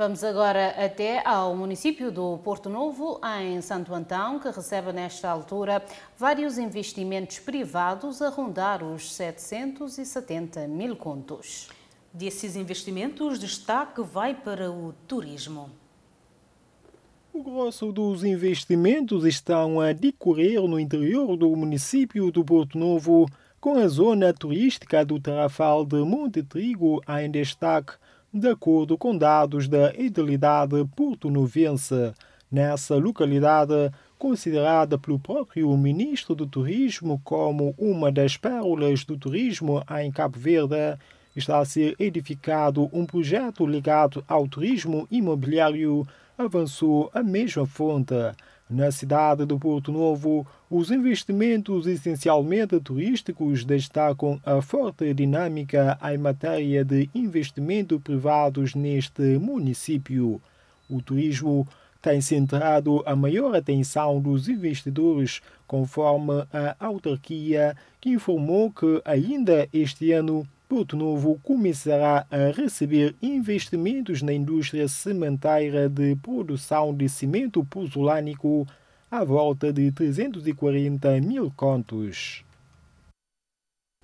Vamos agora até ao município do Porto Novo, em Santo Antão, que recebe nesta altura vários investimentos privados a rondar os 770 mil contos. Desses investimentos, destaque vai para o turismo. O grosso dos investimentos estão a decorrer no interior do município do Porto Novo, com a zona turística do Tarrafal de Monte Trigo em destaque de acordo com dados da Idilidade porto-novense. Nessa localidade, considerada pelo próprio ministro do Turismo como uma das pérolas do turismo em Cabo Verde, está a ser edificado um projeto ligado ao turismo imobiliário, avançou a mesma fonte. Na cidade do Porto Novo, os investimentos essencialmente turísticos destacam a forte dinâmica em matéria de investimento privados neste município. O turismo tem centrado a maior atenção dos investidores, conforme a autarquia, que informou que ainda este ano Porto Novo começará a receber investimentos na indústria cimenteira de produção de cimento pozolânico à volta de 340 mil contos.